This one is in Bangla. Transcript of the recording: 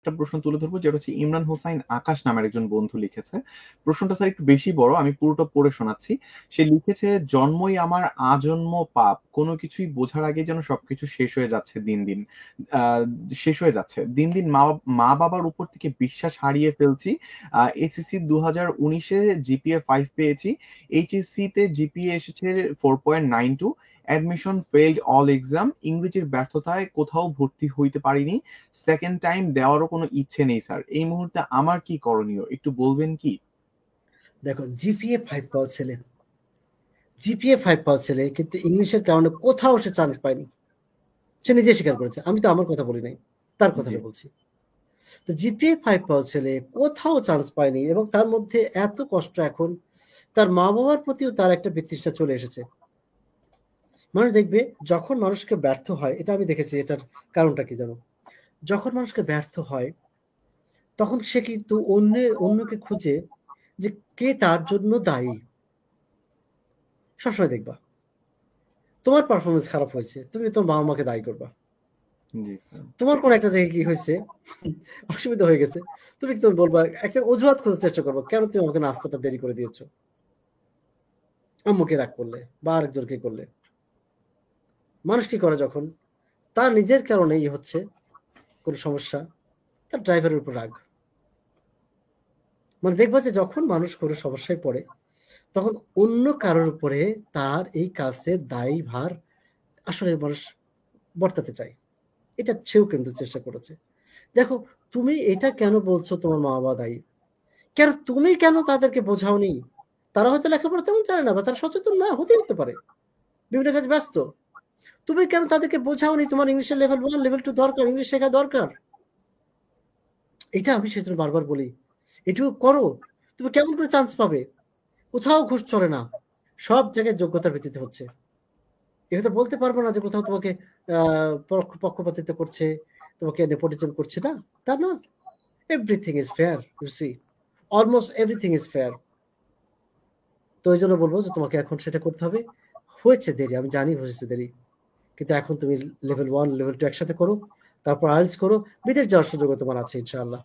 একটা প্রশ্ন তুলে ধরবো যেটা হচ্ছে ইমরান হোসাইন আকাশ নামের একজন বন্ধু লিখেছে প্রশ্নটা স্যার একটু বেশি বড় আমি পুরোটা পড়ে শোনাচ্ছি সে লিখেছে জন্মই আমার আজন্ম পাপ কোনো কিছুই বোঝার আগে যেন সবকিছু শেষ হয়ে যাচ্ছে দিন দিন শেষ হয়ে যাচ্ছে দিন দিন মা বাবার উপর থেকে বিশ্বাস হারিয়ে ফেলছি এসএসসি দু হাজার উনিশে জিপিএ ফাইভ পেয়েছি এইচএসসি তে জিপিএ এসেছে four point nine two admission failed all exam ইংরেজির ব্যর্থতায় কোথাও ভর্তি হইতে পারিনি সেকেন্ড টাইম দেওয়ারও কোনো ইচ্ছে নেই স্যার এই মুহূর্তে আমার কি করণীয় একটু বলবেন কি দেখো জিপিএ ফাইভ পাওয়া ছেলে জিপিএ ফাইভ পাওয়া ছেলে কিন্তু ইংলিশের কারণে কোথাও সে চান্স পায়নি সে নিজে স্বীকার করেছে আমি তো আমার কথা বলি নাই তার কথা বলছি তো জিপিএ ফাইভ পাওয়া ছেলে কোথাও চান্স পায়নি এবং তার মধ্যে এত কষ্ট এখন তার মা বাবার প্রতিও তার একটা বিতৃষ্ণা চলে এসেছে মানুষ দেখবে যখন মানুষকে ব্যর্থ হয় এটা আমি দেখেছি এটার কারণটা কি জানো যখন মানুষকে ব্যর্থ হয় তখন সে কিন্তু অন্যের অন্যকে খুঁজে যে কে তার জন্য দায়ী সবসময় দেখবা তোমার পারফরমেন্স খারাপ হয়েছে তুমি তোমার বাবা মাকে দায়ী করবা তোমার কোন একটা জায়গায় কি হয়েছে অসুবিধা হয়ে গেছে তুমি তুমি বলবা একটা অজুহাত খোঁজার চেষ্টা করবো কেন তুমি আমাকে নাস্তাটা দেরি করে দিয়েছো আম্মুকে রাগ করলে বা আরেকজনকে করলে মানুষ কি করে যখন তার নিজের কারণেই হচ্ছে কোন সমস্যা তার ড্রাইভারের উপর রাগ মানে দেখবো যে যখন মানুষ কোনো সমস্যায় পড়ে তখন অন্য কারোর উপরে তার এই কাজের দায়ী ভার আসলে মানুষ বর্তাতে চায় এটা সেও কিন্তু চেষ্টা করেছে দেখো তুমি এটা কেন বলছো তোমার মা বাবা দায়ী কেন তুমি কেন তাদেরকে বোঝাওনি তারা হয়তো লেখাপড়া তেমন জানে না বা তারা সচেতন না হতে হতে পারে বিভিন্ন কাজ ব্যস্ত তুমি কেন তাদেরকে বোঝাওনি তোমার ইংলিশের লেভেল ওয়ান লেভেল টু দরকার ইংলিশ শেখা দরকার এটা আমি সেজন্য বারবার বলি এটুকু করো তুমি কেমন করে চান্স পাবে কোথাও ঘুষ চলে না সব জায়গায় যোগ্যতার ভিত্তিতে হচ্ছে এটা তো বলতে পারবো না যে কোথাও তোমাকে আহ পক্ষপাতিত করছে তোমাকে নেপোটিজম করছে না তা না everything is fair you see almost everything is fair তো এই জন্য বলবো যে তোমাকে এখন সেটা করতে হবে হয়েছে দেরি আমি জানি হয়েছে দেরি কিন্তু এখন তুমি লেভেল ওয়ান লেভেল টু একসাথে করো তারপর আইলস করো বিদেশ যাওয়ার সুযোগও তোমার আছে ইনশাআল্লাহ